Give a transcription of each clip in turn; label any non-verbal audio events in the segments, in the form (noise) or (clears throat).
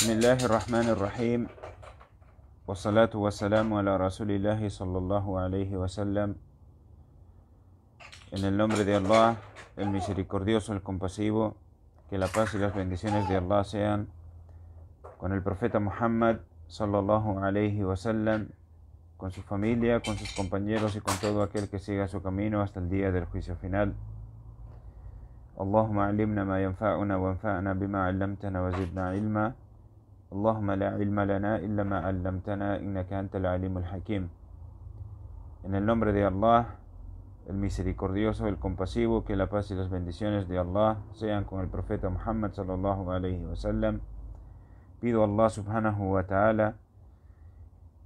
بسم الله الرحمن الرحيم والصلاة والسلام على رسول الله صلى الله عليه وسلم En el nombre de Allah, el misericordioso, el compasivo, que la paz y las bendiciones de Allah sean con el profeta Muhammad sallallahu alayhi sallam, con su familia, con sus compañeros y con todo aquel que siga su camino hasta el día del juicio final. Allahumma alimna ma yanfa'una wa anfa'na bima 'allamtana wa zidna ilma. اللهم la En el nombre de Allah, el misericordioso, el compasivo, que la paz y las bendiciones de Allah sean con el profeta Muhammad sallallahu alayhi wa sallam. Pido a Allah subhanahu wa ta'ala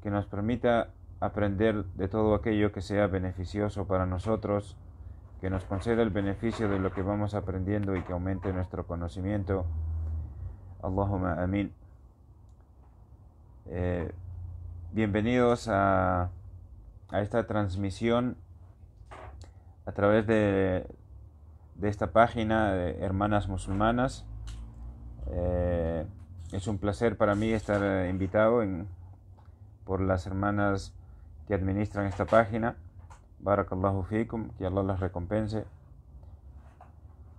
que nos permita aprender de todo aquello que sea beneficioso para nosotros, que nos conceda el beneficio de lo que vamos aprendiendo y que aumente nuestro conocimiento. Allahumma amin. Eh, bienvenidos a, esta transmisión a través de, esta página de Hermanas Musulmanas. Eh, es un placer para mí estar eh, invitado por las hermanas que administran esta página. Barakallahu fikum, que Allah las recompense.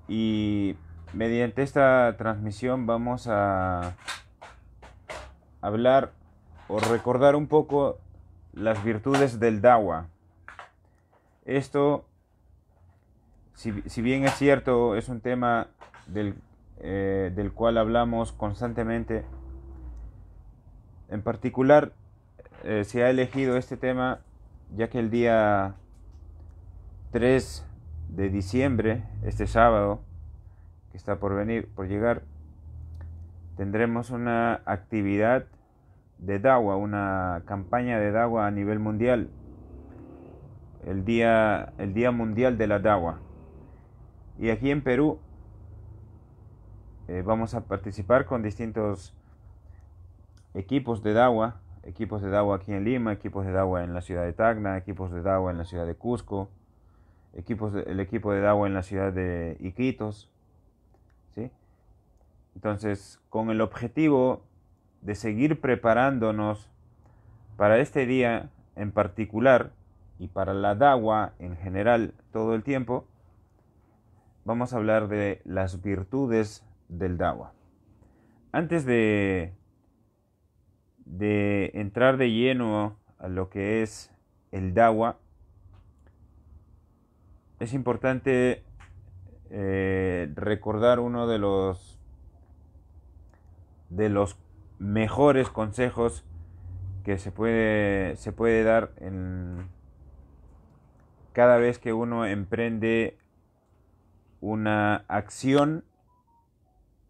Y mediante esta transmisión vamos a hablar o recordar un poco las virtudes del dawa. Esto, si, bien es cierto, es un tema del, eh, cual hablamos constantemente, en particular eh, se ha elegido este tema ya que el día 3 de diciembre, este sábado, que está por venir, por llegar, tendremos una actividad de DAWA, una campaña de DAWA a nivel mundial, el Día, el día Mundial de la DAWA. Y aquí en Perú eh, vamos a participar con distintos equipos de DAWA, equipos de DAWA aquí en Lima, equipos de DAWA en la ciudad de Tacna, equipos de DAWA en la ciudad de Cusco, equipos el equipo de DAWA en la ciudad de Iquitos. ¿sí? Entonces, con el objetivo de seguir preparándonos para este día en particular y para la dawa en general todo el tiempo, vamos a hablar de las virtudes del dawa. Antes de, de entrar de lleno a lo que es el dawa, es importante eh, recordar uno de los de los mejores consejos que se puede, se puede dar en cada vez que uno emprende una acción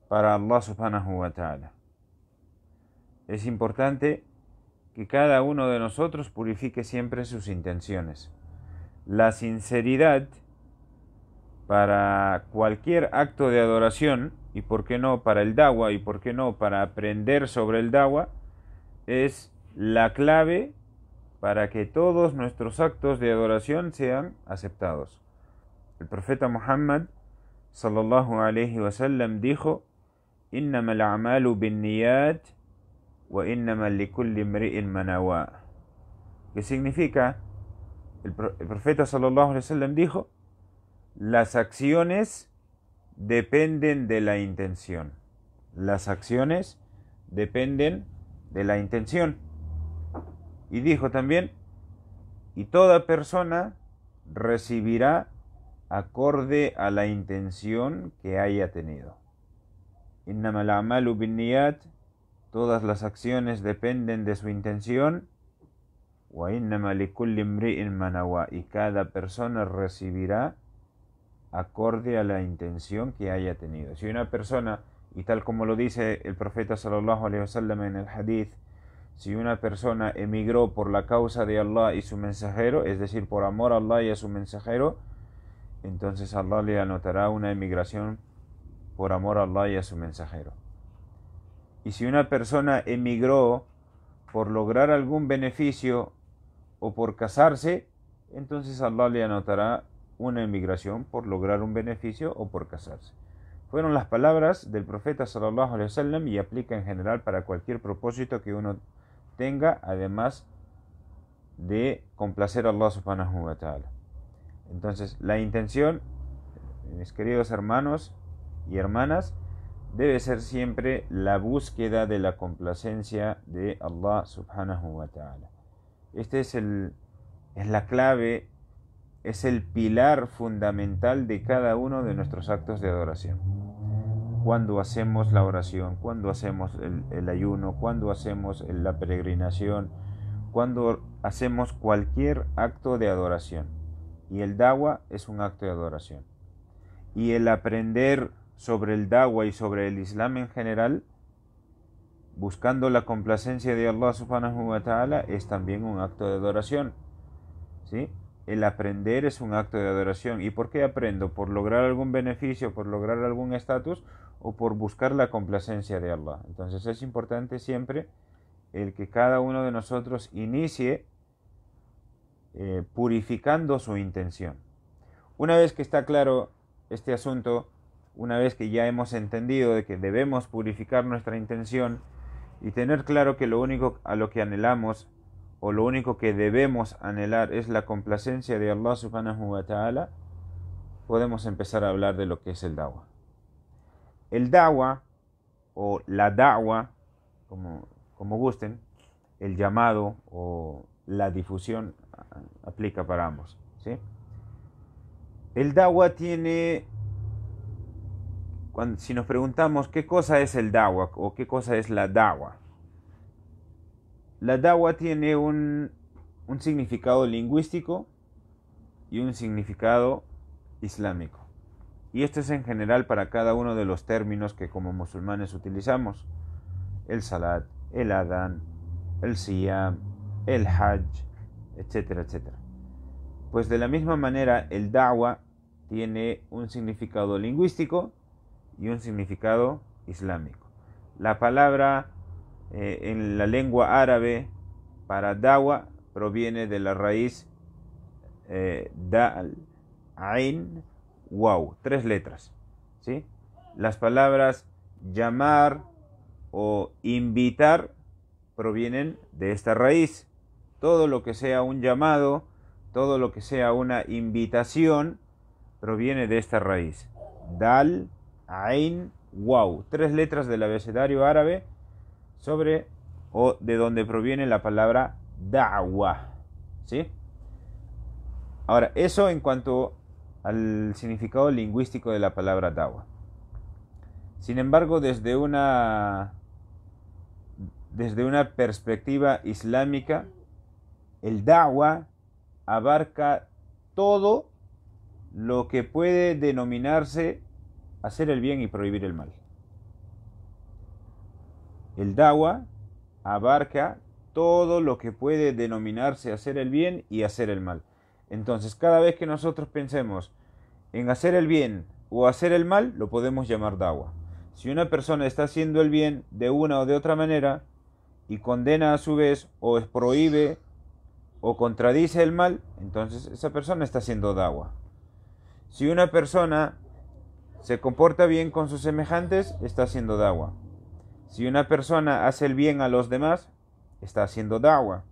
para Allah subhanahu wa ta'ala. Es importante que cada uno de nosotros purifique siempre sus intenciones. La sinceridad para cualquier acto de adoración y por qué no para el Dawa y por qué no para aprender sobre el Dawa es la clave para que todos nuestros actos de adoración sean aceptados. El profeta Muhammad sallallahu alayhi sallam, dijo: "Innama amalu wa innama likulli imri'in manawa." ¿Qué significa el, profeta sallallahu alayhi wa sallam, dijo: "Las acciones dependen de la intención. Las acciones dependen de la intención. Y dijo también, y toda persona recibirá acorde a la intención que haya tenido. todas las acciones dependen de su intención. y cada persona recibirá acorde a la intención que haya tenido. Si una persona, y tal como lo dice el profeta sallallahu alaihi wasallam en el hadith, si una persona emigró por la causa de Allah y su mensajero, es decir, por amor a Allah y a su mensajero, entonces Allah le anotará una emigración por amor a Allah y a su mensajero. Y si una persona emigró por lograr algún beneficio o por casarse, entonces Allah le anotará una emigración por lograr un beneficio o por casarse. Fueron las palabras del profeta sallallahu alaihi wasallam y aplica en general para cualquier propósito que uno tenga, además de complacer a Allah subhanahu wa ta'ala. Entonces, la intención, mis queridos hermanos y hermanas, debe ser siempre la búsqueda de la complacencia de Allah subhanahu wa ta'ala. Esta es, el, es la clave es el pilar fundamental de cada uno de nuestros actos de adoración. Cuando hacemos la oración, cuando hacemos el, ayuno, cuando hacemos la peregrinación, cuando hacemos cualquier acto de adoración. Y el dawa es un acto de adoración. Y el aprender sobre el dawa y sobre el Islam en general, buscando la complacencia de Allah subhanahu wa ta'ala, es también un acto de adoración. ¿Sí? el aprender es un acto de adoración. ¿Y por qué aprendo? ¿Por lograr algún beneficio, por lograr algún estatus o por buscar la complacencia de Allah? Entonces es importante siempre el que cada uno de nosotros inicie eh, purificando su intención. Una vez que está claro este asunto, una vez que ya hemos entendido de que debemos purificar nuestra intención y tener claro que lo único a lo que anhelamos o lo único que debemos anhelar es la complacencia de Allah subhanahu wa ta'ala, podemos empezar a hablar de lo que es el da'wah. El da'wah o la da'wah, como, gusten, el llamado o la difusión aplica para ambos. ¿sí? El da'wah tiene, si nos preguntamos qué cosa es el da'wah o qué cosa es la da'wah, la dawa tiene un, significado lingüístico y un significado islámico. Y esto es en general para cada uno de los términos que como musulmanes utilizamos. El salat, el adán, el Siam, el hajj, etcétera, etcétera. Pues de la misma manera el dawa tiene un significado lingüístico y un significado islámico. La palabra eh, en la lengua árabe para dawa proviene de la raíz eh, dal, ain, wow, tres letras. ¿sí? Las palabras llamar o invitar provienen de esta raíz. Todo lo que sea un llamado, todo lo que sea una invitación, proviene de esta raíz. Dal, Ain, Wow. Tres letras del abecedario árabe sobre o de donde proviene la palabra da'wa. ¿Sí? Ahora, eso en cuanto al significado lingüístico de la palabra da'wa. Sin embargo, desde una, desde una perspectiva islámica, el da'wa abarca todo lo que puede denominarse hacer el bien y prohibir el mal. El dawa abarca todo lo que puede denominarse hacer el bien y hacer el mal. Entonces, cada vez que nosotros pensemos en hacer el bien o hacer el mal, lo podemos llamar dawa. Si una persona está haciendo el bien de una o de otra manera y condena a su vez o prohíbe o contradice el mal, entonces esa persona está haciendo dawa. Si una persona se comporta bien con sus semejantes, está haciendo dawa. Si una persona hace el bien a los demás, está haciendo dawa.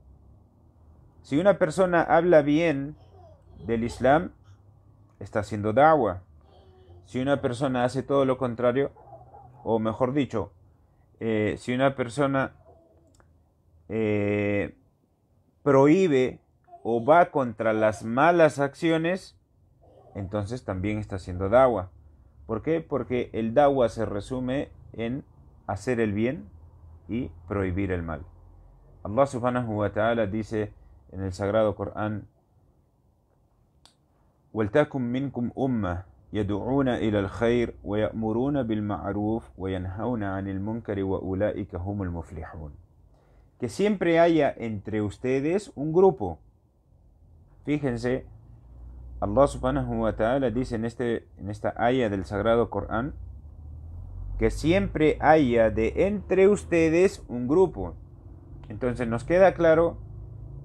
Si una persona habla bien del Islam, está haciendo dawa. Si una persona hace todo lo contrario, o mejor dicho, eh, si una persona eh, prohíbe o va contra las malas acciones, entonces también está haciendo dawa. ¿Por qué? Porque el dawa se resume en hacer el bien y prohibir el mal. Allah subhanahu wa ta'ala dice en el sagrado Corán: que siempre haya entre ustedes un grupo. Fíjense, Allah subhanahu wa ta'ala dice en, este, en esta haya del Sagrado Corán, que siempre haya de entre ustedes un grupo. Entonces nos queda claro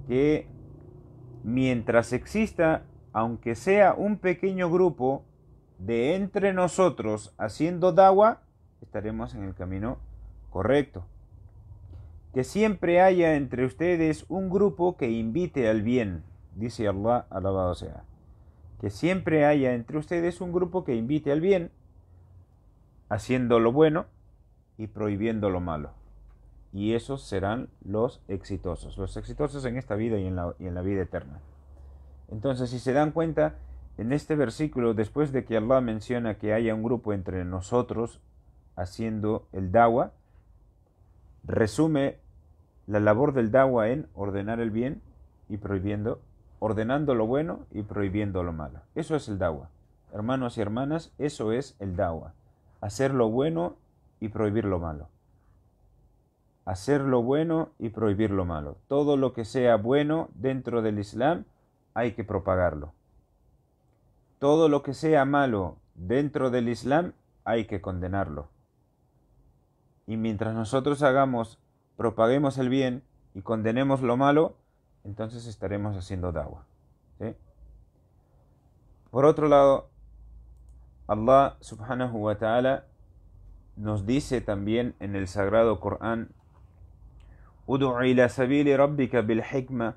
que mientras exista, aunque sea un pequeño grupo de entre nosotros haciendo dawa, estaremos en el camino correcto. Que siempre haya entre ustedes un grupo que invite al bien, dice Allah, alabado sea. Que siempre haya entre ustedes un grupo que invite al bien haciendo lo bueno y prohibiendo lo malo. Y esos serán los exitosos, los exitosos en esta vida y en la, vida eterna. Entonces, si se dan cuenta, en este versículo, después de que Allah menciona que haya un grupo entre nosotros haciendo el dawa, resume la labor del dawa en ordenar el bien y prohibiendo, ordenando lo bueno y prohibiendo lo malo. Eso es el dawa. Hermanos y hermanas, eso es el dawa hacer lo bueno y prohibir lo malo. Hacer lo bueno y prohibir lo malo. Todo lo que sea bueno dentro del Islam hay que propagarlo. Todo lo que sea malo dentro del Islam hay que condenarlo. Y mientras nosotros hagamos, propaguemos el bien y condenemos lo malo, entonces estaremos haciendo dawa. Por otro lado, Allah subhanahu wa ta'ala nos dice también en el sagrado Corán, Udu sabili rabbika bil hikma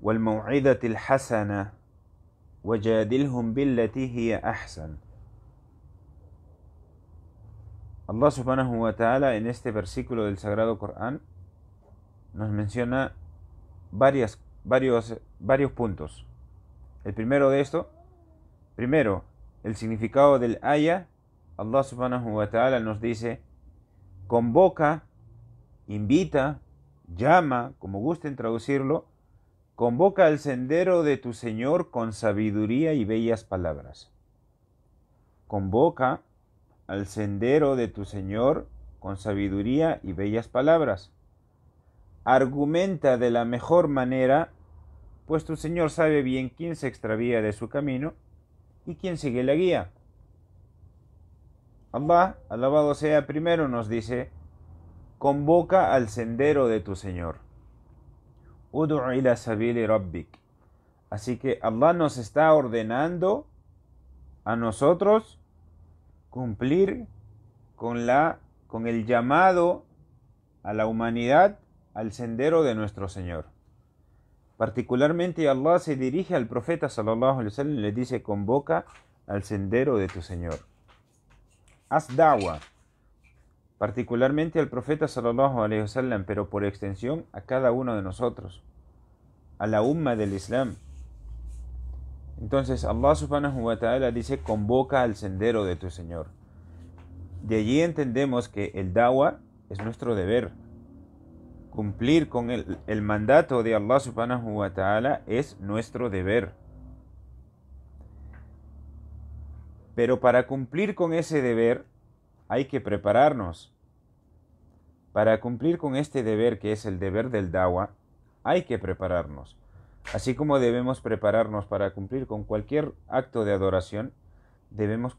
wal hasana wajadilhum ahsan. Allah subhanahu wa ta'ala en este versículo del sagrado Corán nos menciona varias, varios, varios puntos. El primero de esto, primero, el significado del ayah, Allah subhanahu wa ta'ala nos dice, convoca, invita, llama, como gusten traducirlo, convoca al sendero de tu Señor con sabiduría y bellas palabras. Convoca al sendero de tu Señor con sabiduría y bellas palabras. Argumenta de la mejor manera, pues tu Señor sabe bien quién se extravía de su camino ¿Y quién sigue la guía? Allah, alabado sea, primero nos dice, convoca al sendero de tu Señor. Udu ila Así que Allah nos está ordenando a nosotros cumplir con, la, con el llamado a la humanidad al sendero de nuestro Señor. Particularmente Allah se dirige al profeta sallallahu alaihi wasallam y le dice convoca al sendero de tu Señor. Haz dawa, particularmente al profeta sallallahu alaihi wasallam, pero por extensión a cada uno de nosotros, a la umma del Islam. Entonces Allah subhanahu wa ta'ala dice convoca al sendero de tu Señor. De allí entendemos que el dawa es nuestro deber, Cumplir con el, mandato de Allah subhanahu wa ta'ala es nuestro deber. Pero para cumplir con ese deber hay que prepararnos. Para cumplir con este deber que es el deber del dawa, hay que prepararnos. Así como debemos prepararnos para cumplir con cualquier acto de adoración, debemos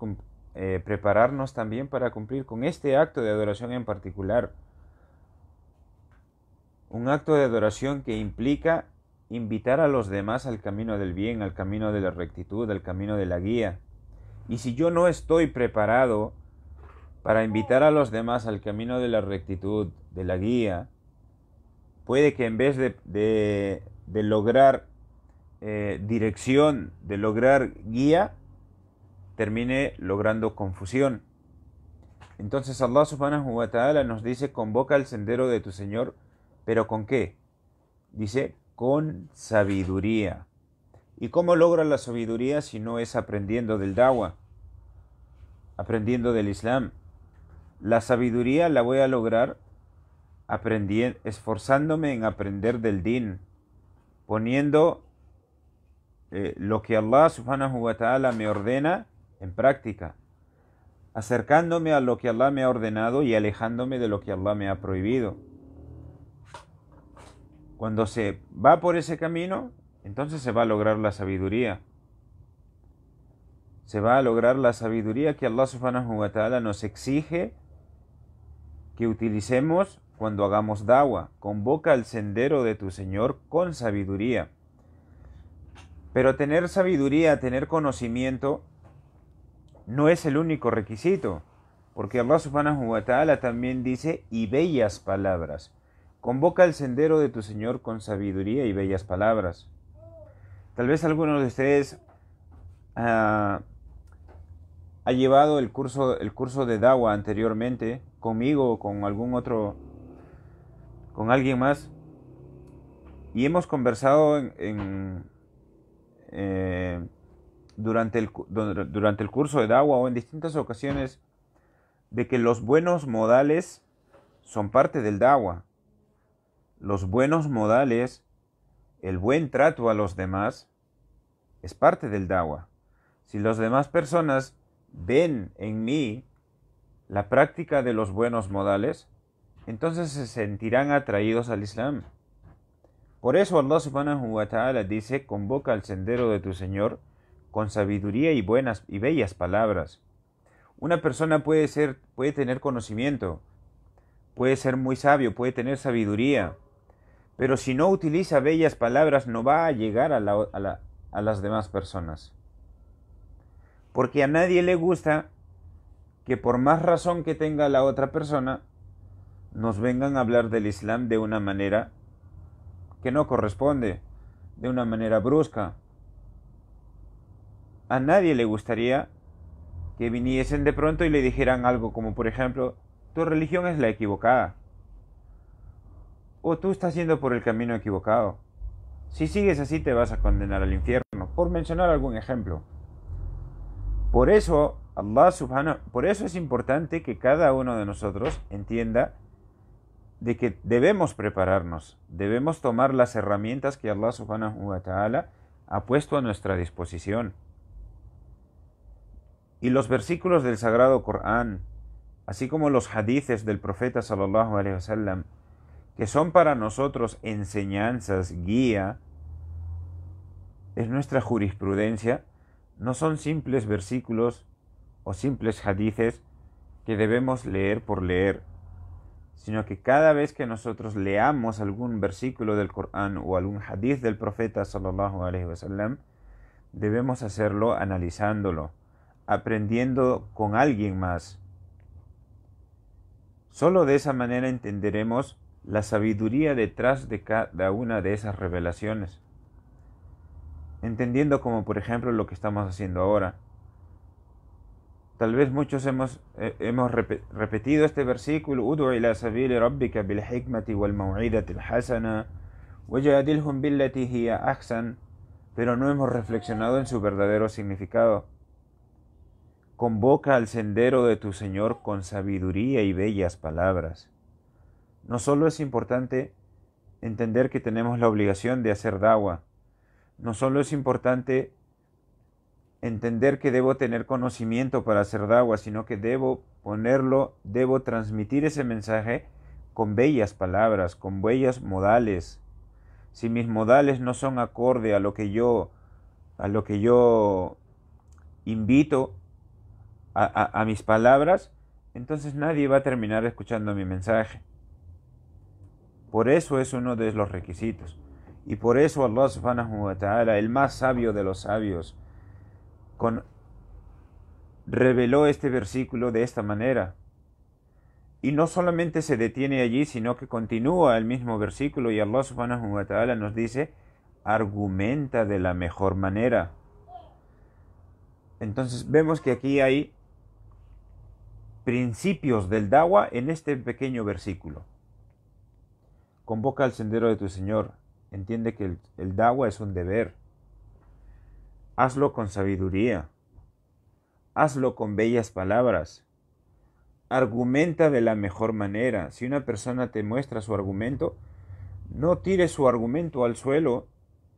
eh, prepararnos también para cumplir con este acto de adoración en particular un acto de adoración que implica invitar a los demás al camino del bien, al camino de la rectitud, al camino de la guía. Y si yo no estoy preparado para invitar a los demás al camino de la rectitud, de la guía, puede que en vez de, lograr eh, dirección, de lograr guía, termine logrando confusión. Entonces Allah subhanahu wa ta'ala nos dice, convoca el sendero de tu Señor, ¿Pero con qué? Dice, con sabiduría. ¿Y cómo logra la sabiduría si no es aprendiendo del dawah, Aprendiendo del Islam. La sabiduría la voy a lograr aprendiendo, esforzándome en aprender del din, poniendo eh, lo que Allah subhanahu wa ta'ala me ordena en práctica, acercándome a lo que Allah me ha ordenado y alejándome de lo que Allah me ha prohibido. Cuando se va por ese camino, entonces se va a lograr la sabiduría. Se va a lograr la sabiduría que Allah subhanahu wa ta'ala nos exige que utilicemos cuando hagamos dawa. Convoca al sendero de tu Señor con sabiduría. Pero tener sabiduría, tener conocimiento, no es el único requisito. Porque Allah subhanahu wa ta'ala también dice, y bellas palabras. Convoca el sendero de tu Señor con sabiduría y bellas palabras. Tal vez alguno de ustedes ah, ha llevado el curso, el curso de Dawa anteriormente, conmigo o con algún otro, con alguien más, y hemos conversado en, eh, durante, el, durante el curso de Dawa o en distintas ocasiones de que los buenos modales son parte del Dawa los buenos modales, el buen trato a los demás, es parte del dawa. Si las demás personas ven en mí la práctica de los buenos modales, entonces se sentirán atraídos al Islam. Por eso Allah subhanahu wa ta'ala dice, convoca al sendero de tu Señor con sabiduría y buenas y bellas palabras. Una persona puede ser puede tener conocimiento, puede ser muy sabio, puede tener sabiduría, pero si no utiliza bellas palabras no va a llegar a, a las demás personas. Porque a nadie le gusta que por más razón que tenga la otra persona, nos vengan a hablar del Islam de una manera que no corresponde, de una manera brusca. A nadie le gustaría que viniesen de pronto y le dijeran algo como por ejemplo, tu religión es la equivocada o tú estás yendo por el camino equivocado. Si sigues así te vas a condenar al infierno, por mencionar algún ejemplo. Por eso, por eso es importante que cada uno de nosotros entienda de que debemos prepararnos, debemos tomar las herramientas que Allah subhanahu wa ta'ala ha puesto a nuestra disposición. Y los versículos del Sagrado Corán, así como los hadices del profeta sallallahu alaihi wasallam, que son para nosotros enseñanzas, guía, es nuestra jurisprudencia, no son simples versículos o simples hadices que debemos leer por leer, sino que cada vez que nosotros leamos algún versículo del Corán o algún hadiz del profeta sallallahu alaihi wasallam, debemos hacerlo analizándolo, aprendiendo con alguien más. Solo de esa manera entenderemos la sabiduría detrás de cada una de esas revelaciones. Entendiendo como por ejemplo lo que estamos haciendo ahora. Tal vez muchos hemos, eh, repetido este versículo, pero no hemos reflexionado en su verdadero significado. Convoca al sendero de tu Señor con sabiduría y bellas palabras. No solo es importante entender que tenemos la obligación de hacer dawa, no solo es importante entender que debo tener conocimiento para hacer dawa, sino que debo ponerlo, debo transmitir ese mensaje con bellas palabras, con bellas modales. Si mis modales no son acorde a lo que yo a lo que yo invito a mis palabras, entonces nadie va a terminar escuchando mi mensaje. Por eso es uno de los requisitos. Y por eso Allah subhanahu wa ta'ala, el más sabio de los sabios, con, reveló este versículo de esta manera. Y no solamente se detiene allí, sino que continúa el mismo versículo y Allah subhanahu wa ta'ala nos dice, argumenta de la mejor manera. Entonces vemos que aquí hay principios del dawa en este pequeño versículo. Convoca al sendero de tu Señor. Entiende que el, dagua dawa es un deber. Hazlo con sabiduría. Hazlo con bellas palabras. Argumenta de la mejor manera. Si una persona te muestra su argumento, no tire su argumento al suelo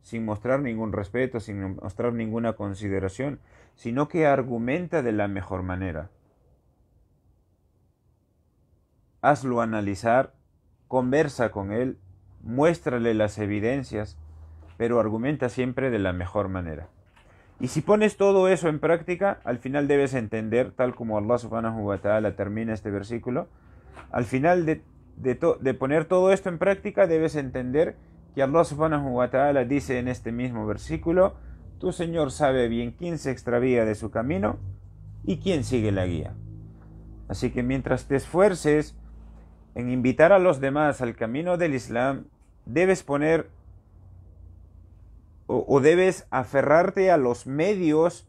sin mostrar ningún respeto, sin mostrar ninguna consideración, sino que argumenta de la mejor manera. Hazlo analizar conversa con él, muéstrale las evidencias, pero argumenta siempre de la mejor manera. Y si pones todo eso en práctica, al final debes entender, tal como Allah subhanahu wa ta'ala termina este versículo, al final de, poner todo esto en práctica, debes entender que Allah subhanahu wa ta'ala dice en este mismo versículo, tu Señor sabe bien quién se extravía de su camino y quién sigue la guía. Así que mientras te esfuerces en invitar a los demás al camino del Islam, debes poner o, debes aferrarte a los medios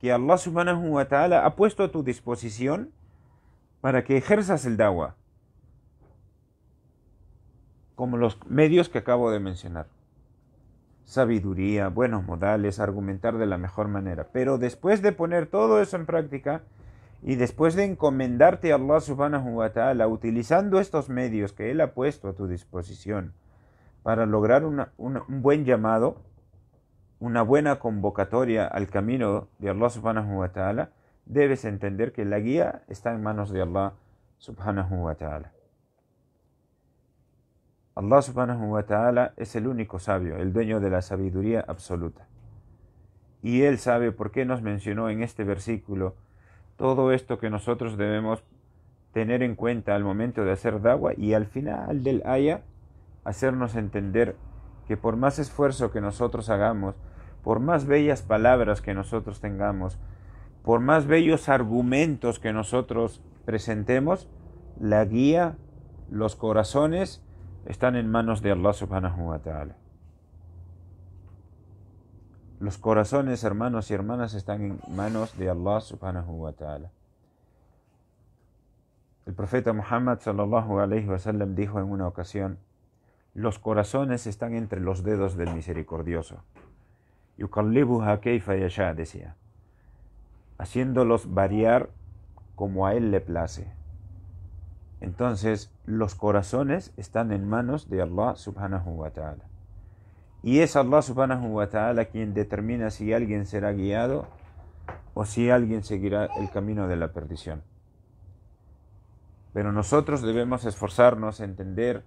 que Allah subhanahu wa ta'ala ha puesto a tu disposición para que ejerzas el dawa, como los medios que acabo de mencionar. Sabiduría, buenos modales, argumentar de la mejor manera. Pero después de poner todo eso en práctica, y después de encomendarte a Allah subhanahu wa ta'ala, utilizando estos medios que Él ha puesto a tu disposición para lograr un buen llamado, una buena convocatoria al camino de Allah subhanahu wa ta'ala, debes entender que la guía está en manos de Allah subhanahu wa ta'ala. Allah subhanahu wa ta'ala es el único sabio, el dueño de la sabiduría absoluta. Y Él sabe por qué nos mencionó en este versículo todo esto que nosotros debemos tener en cuenta al momento de hacer dawah y al final del haya hacernos entender que por más esfuerzo que nosotros hagamos, por más bellas palabras que nosotros tengamos, por más bellos argumentos que nosotros presentemos, la guía, los corazones están en manos de Allah subhanahu wa ta'ala. Los corazones, hermanos y hermanas, están en manos de Allah subhanahu wa ta'ala. El profeta Muhammad sallallahu alayhi sallam, dijo en una ocasión: Los corazones están entre los dedos del misericordioso. Yukallibuha kayfa yasha, decía, haciéndolos variar como a él le place. Entonces, los corazones están en manos de Allah subhanahu wa ta'ala. Y es Allah subhanahu wa ta'ala quien determina si alguien será guiado o si alguien seguirá el camino de la perdición. Pero nosotros debemos esforzarnos a entender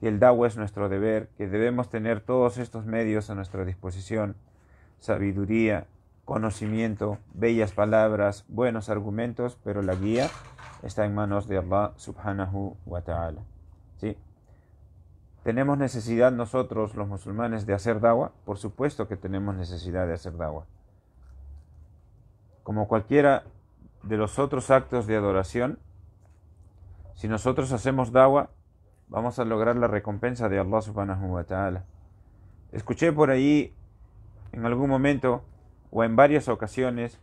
que el Dawah es nuestro deber, que debemos tener todos estos medios a nuestra disposición, sabiduría, conocimiento, bellas palabras, buenos argumentos, pero la guía está en manos de Allah subhanahu wa ta'ala. ¿Sí? ¿Tenemos necesidad nosotros, los musulmanes, de hacer dawa? Por supuesto que tenemos necesidad de hacer dawa. Como cualquiera de los otros actos de adoración, si nosotros hacemos dawa, vamos a lograr la recompensa de Allah subhanahu wa ta'ala. Escuché por ahí en algún momento o en varias ocasiones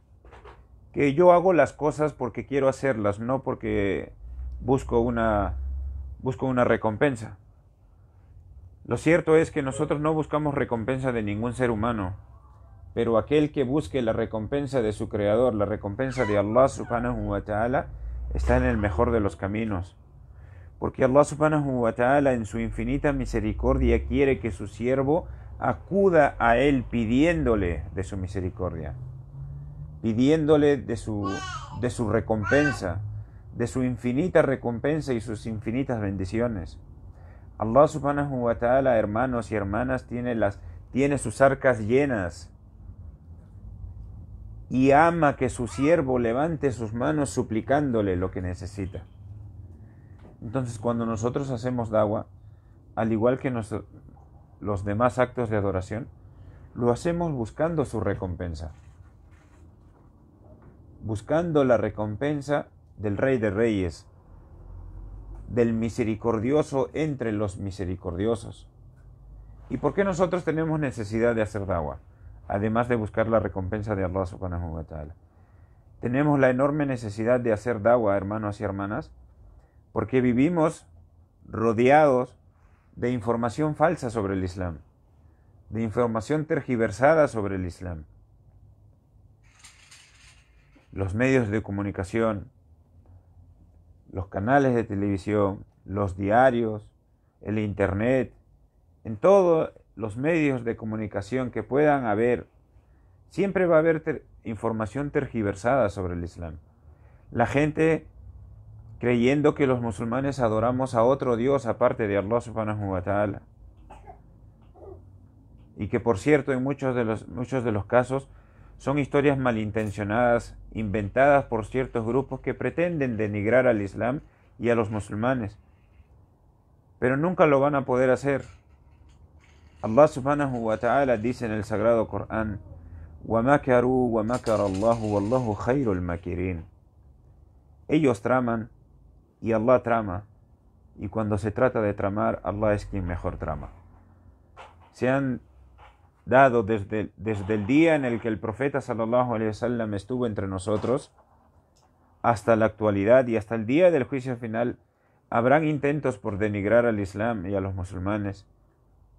que yo hago las cosas porque quiero hacerlas, no porque busco una, busco una recompensa. Lo cierto es que nosotros no buscamos recompensa de ningún ser humano, pero aquel que busque la recompensa de su Creador, la recompensa de Allah subhanahu wa ta'ala, está en el mejor de los caminos. Porque Allah subhanahu wa ta'ala en su infinita misericordia quiere que su siervo acuda a él pidiéndole de su misericordia, pidiéndole de su, de su recompensa, de su infinita recompensa y sus infinitas bendiciones. Allah subhanahu wa ta'ala, hermanos y hermanas, tiene, las, tiene sus arcas llenas y ama que su siervo levante sus manos suplicándole lo que necesita. Entonces cuando nosotros hacemos dawa, al igual que los demás actos de adoración, lo hacemos buscando su recompensa. Buscando la recompensa del Rey de Reyes, del misericordioso entre los misericordiosos. ¿Y por qué nosotros tenemos necesidad de hacer dawa? Además de buscar la recompensa de Allah subhanahu wa ta'ala. Tenemos la enorme necesidad de hacer dawa, hermanos y hermanas, porque vivimos rodeados de información falsa sobre el Islam, de información tergiversada sobre el Islam. Los medios de comunicación, los canales de televisión, los diarios, el Internet, en todos los medios de comunicación que puedan haber, siempre va a haber información tergiversada sobre el Islam. La gente creyendo que los musulmanes adoramos a otro Dios aparte de Allah subhanahu wa ta'ala. Y que por cierto en muchos de los, muchos de los casos son historias malintencionadas inventadas por ciertos grupos que pretenden denigrar al Islam y a los musulmanes. Pero nunca lo van a poder hacer. Allah subhanahu wa ta'ala dice en el sagrado Corán, ellos traman y Allah trama. Y cuando se trata de tramar, Allah es quien mejor trama. Sean dado desde, desde el día en el que el profeta sallallahu alaihi estuvo entre nosotros hasta la actualidad y hasta el día del juicio final, habrán intentos por denigrar al Islam y a los musulmanes.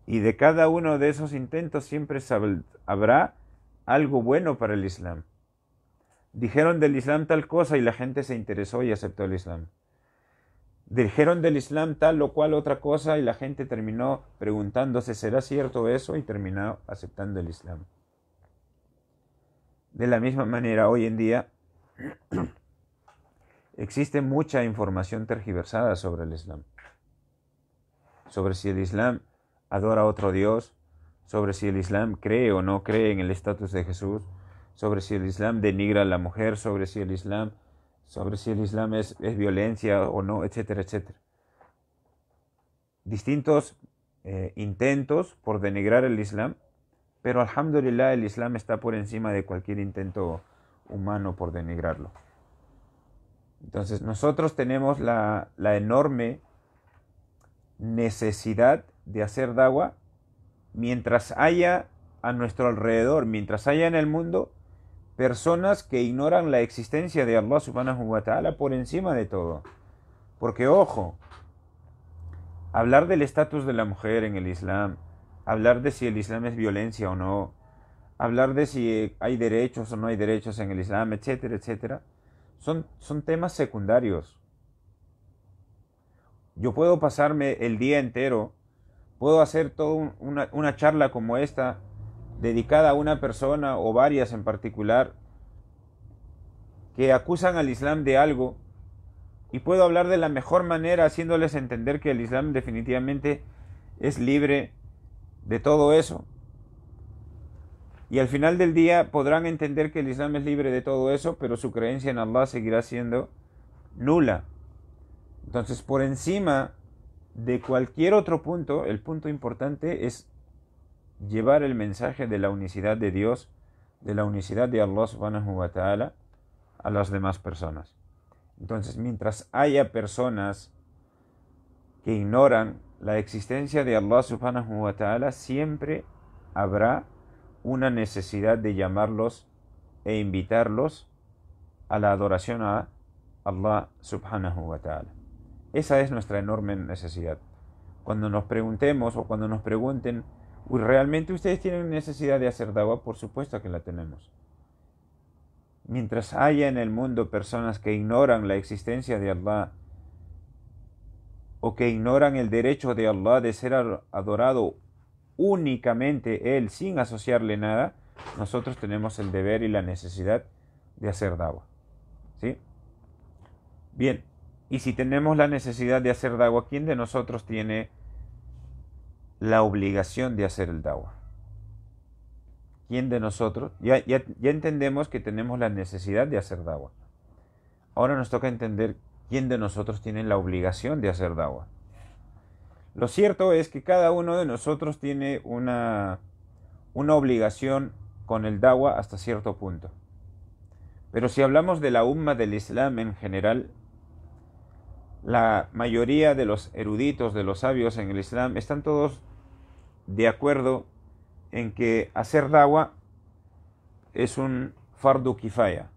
Y de cada uno de esos intentos siempre habrá algo bueno para el Islam. Dijeron del Islam tal cosa y la gente se interesó y aceptó el Islam dijeron del Islam tal o cual otra cosa y la gente terminó preguntándose, ¿será cierto eso? Y terminó aceptando el Islam. De la misma manera, hoy en día (clears throat) existe mucha información tergiversada sobre el Islam. Sobre si el Islam adora a otro Dios, sobre si el Islam cree o no cree en el estatus de Jesús, sobre si el Islam denigra a la mujer, sobre si el Islam sobre si el Islam es, violencia o no, etcétera, etcétera. Distintos eh, intentos por denigrar el Islam, pero alhamdulillah el Islam está por encima de cualquier intento humano por denigrarlo. Entonces nosotros tenemos la, la enorme necesidad de hacer dawa mientras haya a nuestro alrededor, mientras haya en el mundo personas que ignoran la existencia de Allah subhanahu wa ta'ala por encima de todo. Porque ojo, hablar del estatus de la mujer en el Islam, hablar de si el Islam es violencia o no, hablar de si hay derechos o no hay derechos en el Islam, etcétera, etcétera, son, son temas secundarios. Yo puedo pasarme el día entero, puedo hacer toda una, una charla como esta dedicada a una persona o varias en particular que acusan al Islam de algo y puedo hablar de la mejor manera haciéndoles entender que el Islam definitivamente es libre de todo eso. Y al final del día podrán entender que el Islam es libre de todo eso, pero su creencia en Allah seguirá siendo nula. Entonces, por encima de cualquier otro punto, el punto importante es llevar el mensaje de la unicidad de Dios, de la unicidad de Allah subhanahu wa ta'ala a las demás personas. Entonces, mientras haya personas que ignoran la existencia de Allah subhanahu wa ta'ala, siempre habrá una necesidad de llamarlos e invitarlos a la adoración a Allah subhanahu wa ta'ala. Esa es nuestra enorme necesidad. Cuando nos preguntemos o cuando nos pregunten ¿Realmente ustedes tienen necesidad de hacer dawa? Por supuesto que la tenemos. Mientras haya en el mundo personas que ignoran la existencia de Allah o que ignoran el derecho de Allah de ser adorado únicamente Él sin asociarle nada, nosotros tenemos el deber y la necesidad de hacer dawa. ¿Sí? Bien, y si tenemos la necesidad de hacer dawa, ¿quién de nosotros tiene la obligación de hacer el dawa. ¿Quién de nosotros? Ya, ya, entendemos que tenemos la necesidad de hacer dawa. Ahora nos toca entender quién de nosotros tiene la obligación de hacer dawa. Lo cierto es que cada uno de nosotros tiene una, una obligación con el dawa hasta cierto punto. Pero si hablamos de la umma del Islam en general, la mayoría de los eruditos, de los sabios en el Islam, están todos de acuerdo en que hacer dawa es un fardu kifaya.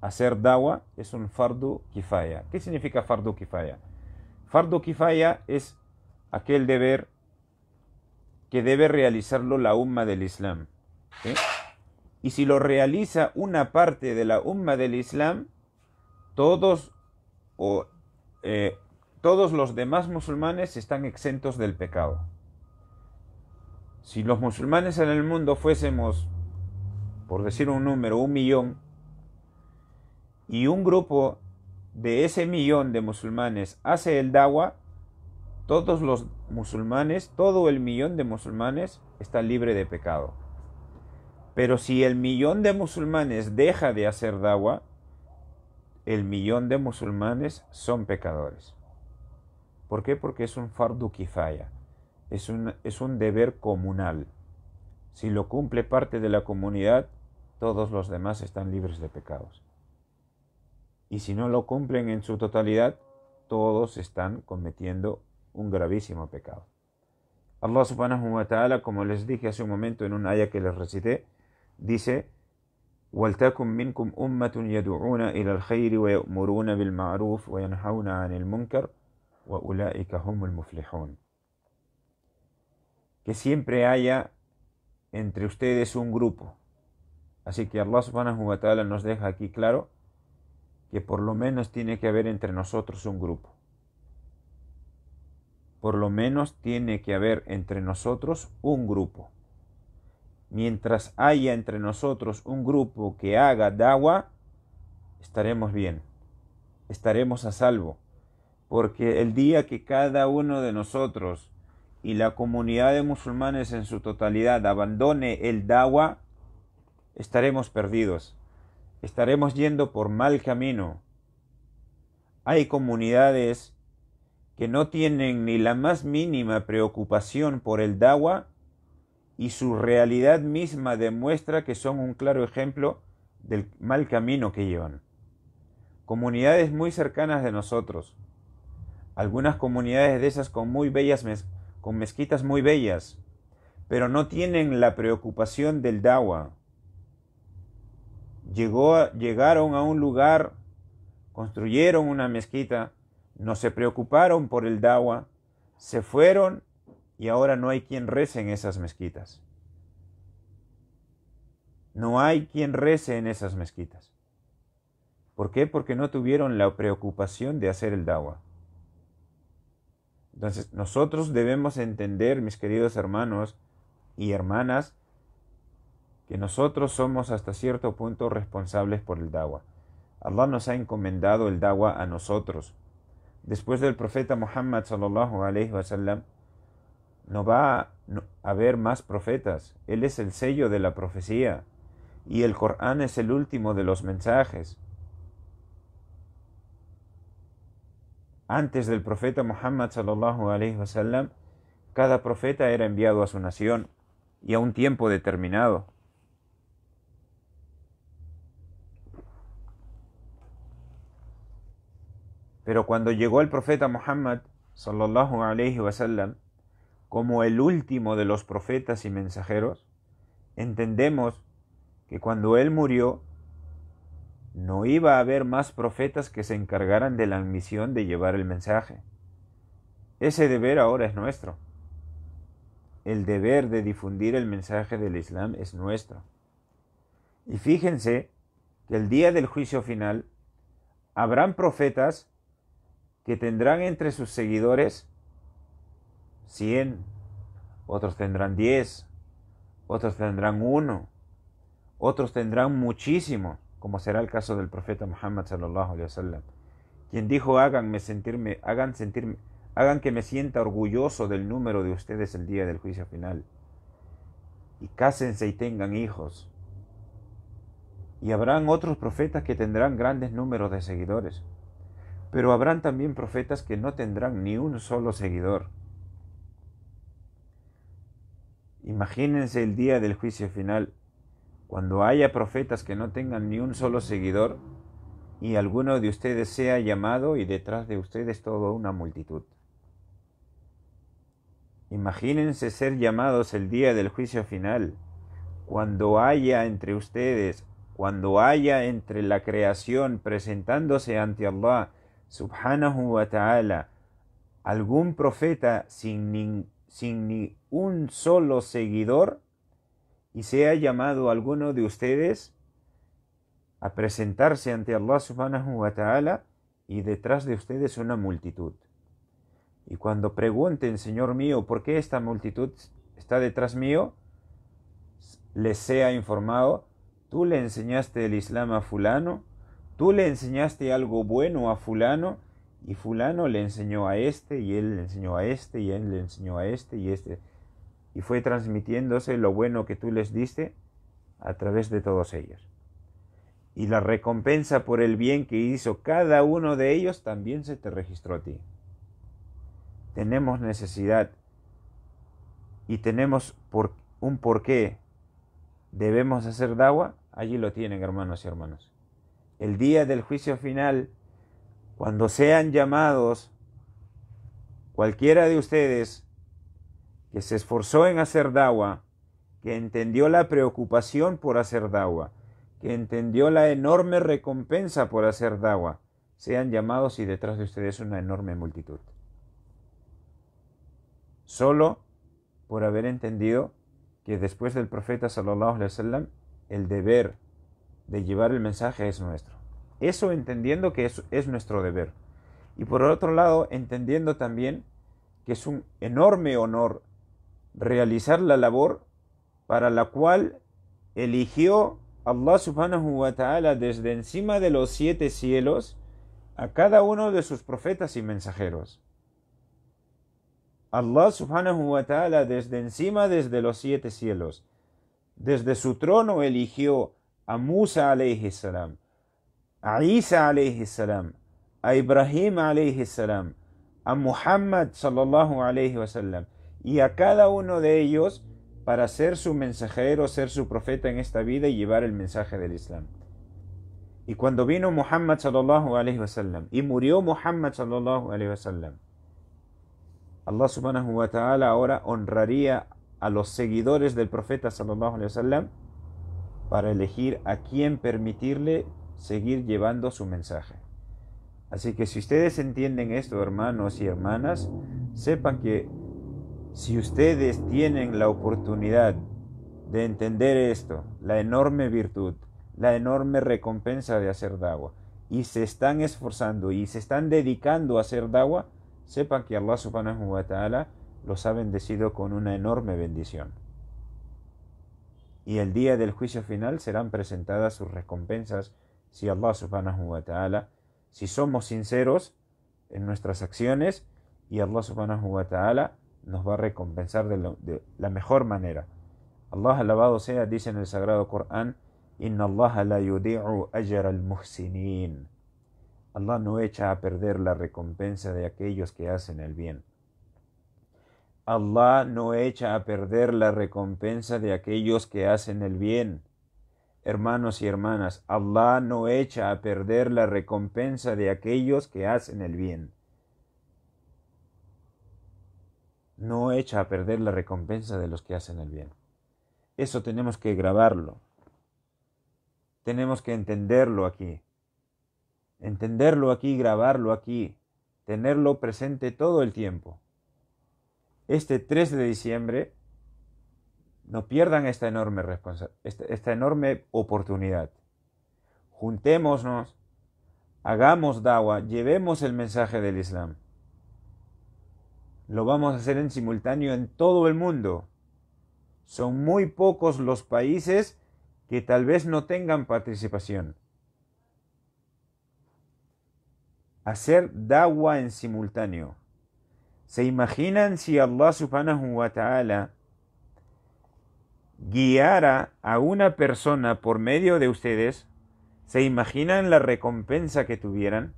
Hacer dawa es un fardu kifaya. ¿Qué significa fardu kifaya? Fardu kifaya es aquel deber que debe realizarlo la umma del Islam. Y si lo realiza una parte de la umma del Islam, todos, o, eh, todos los demás musulmanes están exentos del pecado. Si los musulmanes en el mundo fuésemos, por decir un número, un millón, y un grupo de ese millón de musulmanes hace el dawa, todos los musulmanes, todo el millón de musulmanes está libre de pecado. Pero si el millón de musulmanes deja de hacer dawa, el millón de musulmanes son pecadores. ¿Por qué? Porque es un fardu es un, es un deber comunal. Si lo cumple parte de la comunidad, todos los demás están libres de pecados. Y si no lo cumplen en su totalidad, todos están cometiendo un gravísimo pecado. Allah subhanahu wa ta'ala, como les dije hace un momento en un ayah que les recité, dice, وَلْتَكُمْ مِنْكُمْ أُمَّةٌ يَدُعُونَ إِلَى الْخَيْرِ وَيَأْمُرُونَ بِالْمَعْرُوفِ وَيَنْحَوْنَ عَنِ الْمُنْكَرِ وَأُولَئِكَ هُمُ الْمُفْلِحُونَ que siempre haya entre ustedes un grupo. Así que Allah subhanahu wa nos deja aquí claro que por lo menos tiene que haber entre nosotros un grupo. Por lo menos tiene que haber entre nosotros un grupo. Mientras haya entre nosotros un grupo que haga dawa, estaremos bien, estaremos a salvo, porque el día que cada uno de nosotros y la comunidad de musulmanes en su totalidad abandone el dawa, estaremos perdidos, estaremos yendo por mal camino. Hay comunidades que no tienen ni la más mínima preocupación por el dawa y su realidad misma demuestra que son un claro ejemplo del mal camino que llevan. Comunidades muy cercanas de nosotros, algunas comunidades de esas con muy bellas con mezquitas muy bellas, pero no tienen la preocupación del dawa. Llegó llegaron a un lugar, construyeron una mezquita, no se preocuparon por el dawa, se fueron y ahora no hay quien rece en esas mezquitas. No hay quien rece en esas mezquitas. ¿Por qué? Porque no tuvieron la preocupación de hacer el dawa. Entonces nosotros debemos entender, mis queridos hermanos y hermanas, que nosotros somos hasta cierto punto responsables por el dawa. Allah nos ha encomendado el dawah a nosotros. Después del profeta Muhammad sallallahu wa sallam no va a haber más profetas. Él es el sello de la profecía y el Corán es el último de los mensajes. antes del profeta Muhammad sallallahu cada profeta era enviado a su nación y a un tiempo determinado. Pero cuando llegó el profeta Muhammad como el último de los profetas y mensajeros, entendemos que cuando él murió no iba a haber más profetas que se encargaran de la misión de llevar el mensaje. Ese deber ahora es nuestro. El deber de difundir el mensaje del Islam es nuestro. Y fíjense que el día del juicio final habrán profetas que tendrán entre sus seguidores 100, otros tendrán 10, otros tendrán uno, otros tendrán muchísimo como será el caso del profeta Muhammad sallallahu alaihi quien dijo, "Háganme sentirme, hagan sentirme, hagan que me sienta orgulloso del número de ustedes el día del juicio final. Y cásense y tengan hijos." Y habrán otros profetas que tendrán grandes números de seguidores, pero habrán también profetas que no tendrán ni un solo seguidor. Imagínense el día del juicio final cuando haya profetas que no tengan ni un solo seguidor, y alguno de ustedes sea llamado y detrás de ustedes toda una multitud. Imagínense ser llamados el día del juicio final, cuando haya entre ustedes, cuando haya entre la creación presentándose ante Allah subhanahu wa ta'ala algún profeta sin, ni, sin un solo seguidor, y sea llamado alguno de ustedes a presentarse ante Allah subhanahu wa ta'ala y detrás de ustedes una multitud. Y cuando pregunten, Señor mío, ¿por qué esta multitud está detrás mío? Les sea informado, tú le enseñaste el Islam a fulano, tú le enseñaste algo bueno a fulano, y fulano le enseñó a este, y él le enseñó a este, y él le enseñó a este, y este y fue transmitiéndose lo bueno que tú les diste a través de todos ellos. Y la recompensa por el bien que hizo cada uno de ellos también se te registró a ti. Tenemos necesidad y tenemos por, un porqué. Debemos hacer dawa, allí lo tienen hermanos y hermanas. El día del juicio final, cuando sean llamados, cualquiera de ustedes que se esforzó en hacer dawa, que entendió la preocupación por hacer dawa, que entendió la enorme recompensa por hacer dawa, sean llamados y detrás de ustedes una enorme multitud. Solo por haber entendido que después del profeta sallallahu alaihi wasallam el deber de llevar el mensaje es nuestro. Eso entendiendo que es, es nuestro deber. Y por otro lado, entendiendo también que es un enorme honor realizar la labor para la cual eligió Allah subhanahu wa ta'ala desde encima de los siete cielos a cada uno de sus profetas y mensajeros. Allah subhanahu wa ta'ala desde encima desde los siete cielos. Desde su trono eligió a Musa alayhi salam, a Isa alayhi salam, a Ibrahim alayhi salam, a Muhammad sallallahu alayhi wasallam y a cada uno de ellos para ser su mensajero, ser su profeta en esta vida y llevar el mensaje del Islam. Y cuando vino Muhammad sallallahu alaihi wasallam y murió Muhammad sallallahu alaihi wasallam, Allah subhanahu wa ta'ala ahora honraría a los seguidores del profeta sallallahu alaihi wasallam para elegir a quién permitirle seguir llevando su mensaje. Así que si ustedes entienden esto, hermanos y hermanas, sepan que si ustedes tienen la oportunidad de entender esto, la enorme virtud, la enorme recompensa de hacer da'wah, y se están esforzando y se están dedicando a hacer dawa, sepan que Allah subhanahu wa ta'ala los ha bendecido con una enorme bendición. Y el día del juicio final serán presentadas sus recompensas si Allah subhanahu wa ta'ala, si somos sinceros en nuestras acciones y Allah subhanahu wa ta'ala nos va a recompensar de, la mejor manera. Allah alabado sea, dice en el Sagrado Corán, Inna Allah al muhsinin. Allah no echa a perder la recompensa de aquellos que hacen el bien. Allah no echa a perder la recompensa de aquellos que hacen el bien. Hermanos y hermanas, Allah no echa a perder la recompensa de aquellos que hacen el bien. no echa a perder la recompensa de los que hacen el bien. Eso tenemos que grabarlo. Tenemos que entenderlo aquí. Entenderlo aquí, grabarlo aquí, tenerlo presente todo el tiempo. Este 3 de diciembre, no pierdan esta enorme, enorme oportunidad. Juntémonos, hagamos dawa, llevemos el mensaje del Islam. Lo vamos a hacer en simultáneo en todo el mundo. Son muy pocos los países que tal vez no tengan participación. Hacer dawa en simultáneo. ¿Se imaginan si Allah subhanahu wa ta'ala guiara a una persona por medio de ustedes? ¿Se imaginan la recompensa que tuvieran?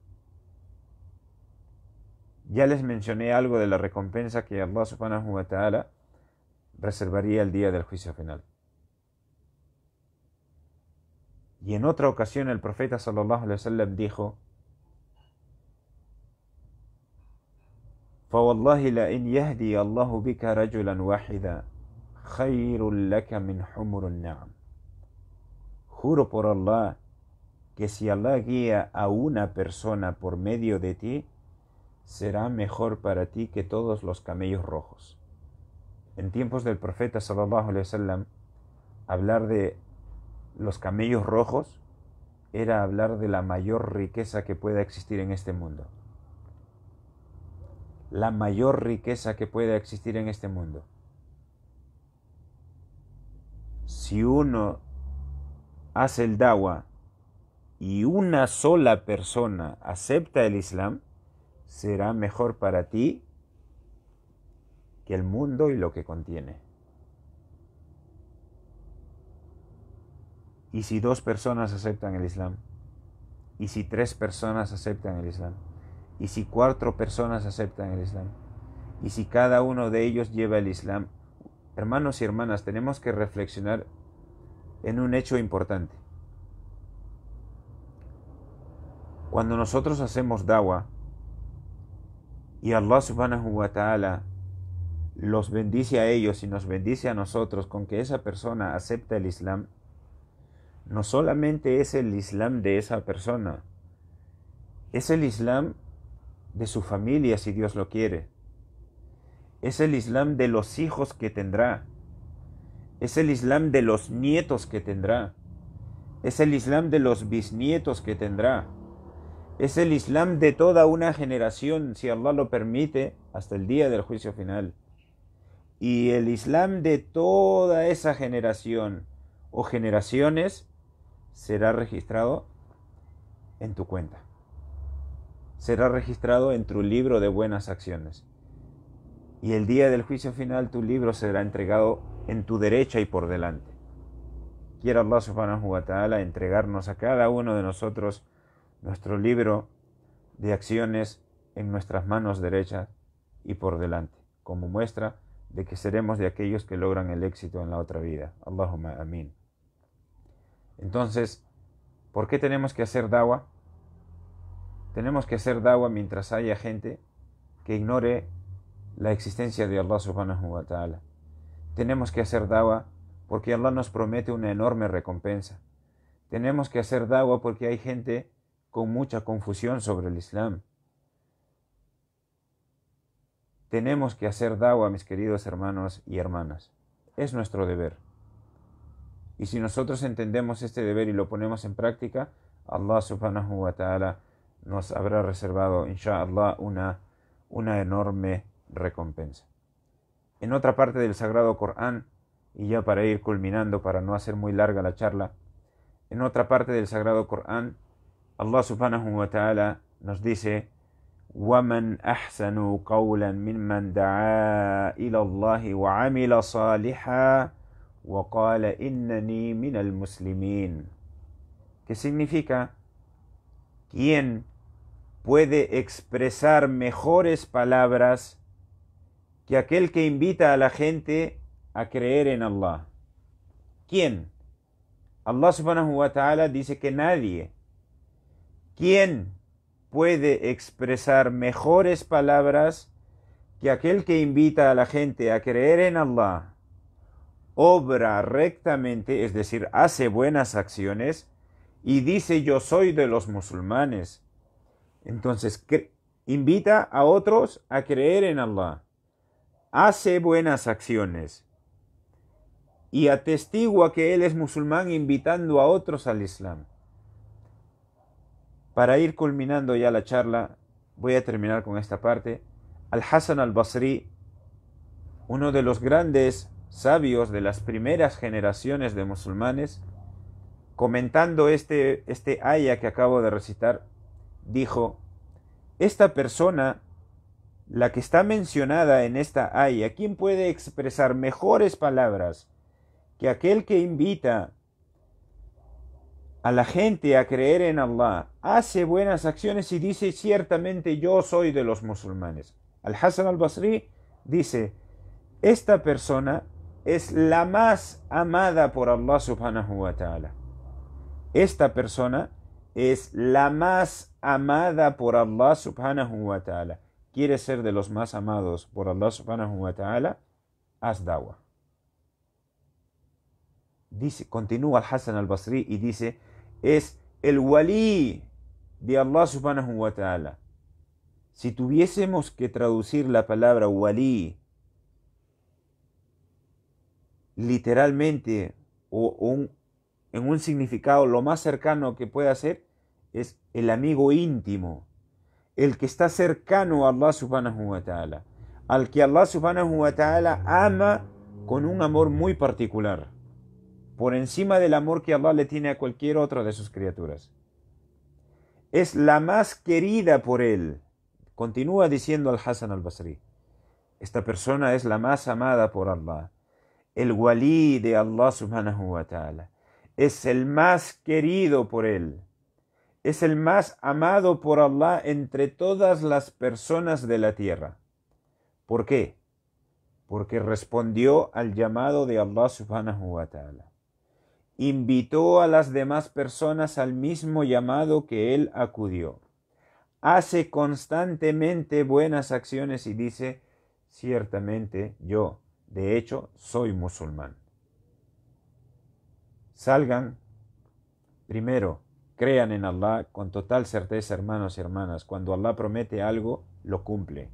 Ya les mencioné algo de la recompensa que Allah subhanahu wa reservaría el día del juicio final. Y en otra ocasión el profeta sallallahu alaihi dijo: Juro por Allah que si Allah guía a una persona por medio de ti, será mejor para ti que todos los camellos rojos. En tiempos del profeta sallallahu alaihi wasallam, hablar de los camellos rojos era hablar de la mayor riqueza que pueda existir en este mundo. La mayor riqueza que pueda existir en este mundo. Si uno hace el dawa y una sola persona acepta el Islam, será mejor para ti que el mundo y lo que contiene. ¿Y si dos personas aceptan el Islam? ¿Y si tres personas aceptan el Islam? ¿Y si cuatro personas aceptan el Islam? ¿Y si cada uno de ellos lleva el Islam? Hermanos y hermanas, tenemos que reflexionar en un hecho importante. Cuando nosotros hacemos dawah y Allah subhanahu wa ta'ala los bendice a ellos y nos bendice a nosotros con que esa persona acepta el Islam, no solamente es el Islam de esa persona, es el Islam de su familia si Dios lo quiere, es el Islam de los hijos que tendrá, es el Islam de los nietos que tendrá, es el Islam de los bisnietos que tendrá es el Islam de toda una generación, si Allah lo permite, hasta el día del juicio final. Y el Islam de toda esa generación o generaciones será registrado en tu cuenta. Será registrado en tu libro de buenas acciones. Y el día del juicio final tu libro será entregado en tu derecha y por delante. Quiera Allah subhanahu wa ta'ala entregarnos a cada uno de nosotros nuestro libro de acciones en nuestras manos derechas y por delante, como muestra de que seremos de aquellos que logran el éxito en la otra vida. Allahumma amin. Entonces, ¿por qué tenemos que hacer dawa? Tenemos que hacer dawa mientras haya gente que ignore la existencia de Allah subhanahu wa ta'ala. Tenemos que hacer dawa porque Allah nos promete una enorme recompensa. Tenemos que hacer dawah porque hay gente con mucha confusión sobre el Islam. Tenemos que hacer dawa, mis queridos hermanos y hermanas. Es nuestro deber. Y si nosotros entendemos este deber y lo ponemos en práctica, Allah subhanahu wa ta'ala nos habrá reservado, inshallah, una, una enorme recompensa. En otra parte del Sagrado Corán, y ya para ir culminando, para no hacer muy larga la charla, en otra parte del Sagrado Corán Allah subhanahu wa ta'ala nos dice, وَمَنْ قَوْلًا دَعَا إِلَى اللَّهِ وَعَمِلَ صَالِحًا وَقَالَ إِنَّنِي مِنَ الْمُسْلِمِينَ ¿Qué significa? ¿Quién puede expresar mejores palabras que aquel que invita a la gente a creer en Allah? ¿Quién? Allah subhanahu wa ta'ala dice que nadie. ¿Quién puede expresar mejores palabras que aquel que invita a la gente a creer en Allah? Obra rectamente, es decir, hace buenas acciones y dice yo soy de los musulmanes. Entonces, invita a otros a creer en Allah. Hace buenas acciones y atestigua que él es musulmán invitando a otros al Islam. Para ir culminando ya la charla, voy a terminar con esta parte. Al-Hassan al-Basri, uno de los grandes sabios de las primeras generaciones de musulmanes, comentando este, este aya que acabo de recitar, dijo, esta persona, la que está mencionada en esta aya, ¿quién puede expresar mejores palabras que aquel que invita a la gente a creer en Allah, hace buenas acciones y dice ciertamente yo soy de los musulmanes. al Hasan al-Basri dice, esta persona es la más amada por Allah subhanahu wa ta'ala. Esta persona es la más amada por Allah subhanahu wa ta'ala. ...quiere ser de los más amados por Allah subhanahu wa ta'ala? Haz dawa. Dice, continúa al Hasan al-Basri y dice, es el walí de Allah subhanahu wa ta'ala. Si tuviésemos que traducir la palabra walí literalmente o, en un significado lo más cercano que pueda ser, es el amigo íntimo, el que está cercano a Allah subhanahu wa ta'ala, al que Allah subhanahu wa ta'ala ama con un amor muy particular por encima del amor que Allah le tiene a cualquier otra de sus criaturas. Es la más querida por él. Continúa diciendo al Hasan al-Basri. Esta persona es la más amada por Allah. El walí de Allah subhanahu wa ta'ala. Es el más querido por él. Es el más amado por Allah entre todas las personas de la tierra. ¿Por qué? Porque respondió al llamado de Allah subhanahu wa ta'ala invitó a las demás personas al mismo llamado que él acudió. Hace constantemente buenas acciones y dice, ciertamente yo, de hecho, soy musulmán. Salgan, primero, crean en Allah con total certeza, hermanos y hermanas. Cuando Allah promete algo, lo cumple.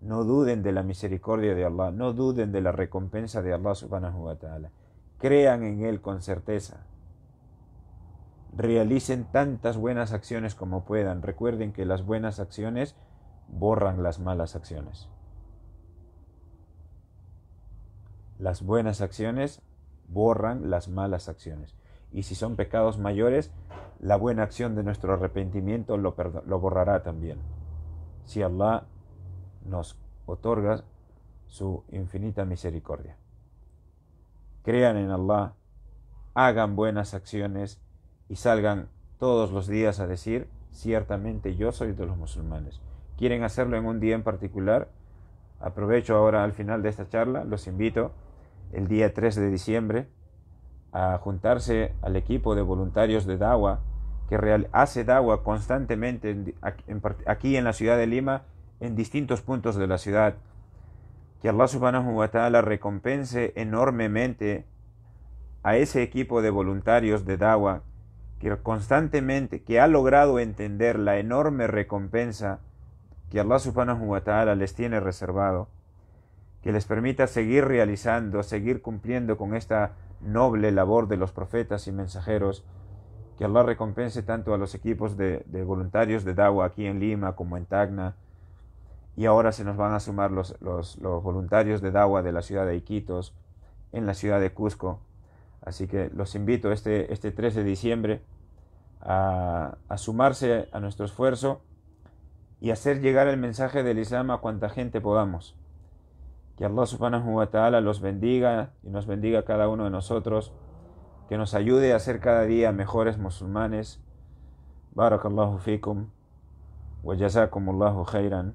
No duden de la misericordia de Allah, no duden de la recompensa de Allah subhanahu wa ta'ala crean en Él con certeza. Realicen tantas buenas acciones como puedan. Recuerden que las buenas acciones borran las malas acciones. Las buenas acciones borran las malas acciones. Y si son pecados mayores, la buena acción de nuestro arrepentimiento lo, borrará también. Si Allah nos otorga su infinita misericordia crean en Allah, hagan buenas acciones y salgan todos los días a decir, ciertamente yo soy de los musulmanes. ¿Quieren hacerlo en un día en particular? Aprovecho ahora al final de esta charla, los invito el día 3 de diciembre a juntarse al equipo de voluntarios de Dawa que hace Dawa constantemente aquí en la ciudad de Lima, en distintos puntos de la ciudad que Allah subhanahu wa ta'ala recompense enormemente a ese equipo de voluntarios de Dawa que constantemente que ha logrado entender la enorme recompensa que Allah subhanahu wa ta'ala les tiene reservado que les permita seguir realizando, seguir cumpliendo con esta noble labor de los profetas y mensajeros que Allah recompense tanto a los equipos de, voluntarios de Dawa aquí en Lima como en Tacna y ahora se nos van a sumar los, los, voluntarios de Dawa de la ciudad de Iquitos, en la ciudad de Cusco. Así que los invito este, este 3 de diciembre a, sumarse a nuestro esfuerzo y hacer llegar el mensaje del Islam a cuanta gente podamos. Que Allah subhanahu wa ta'ala los bendiga y nos bendiga cada uno de nosotros, que nos ayude a ser cada día mejores musulmanes. Barakallahu fikum wa khairan.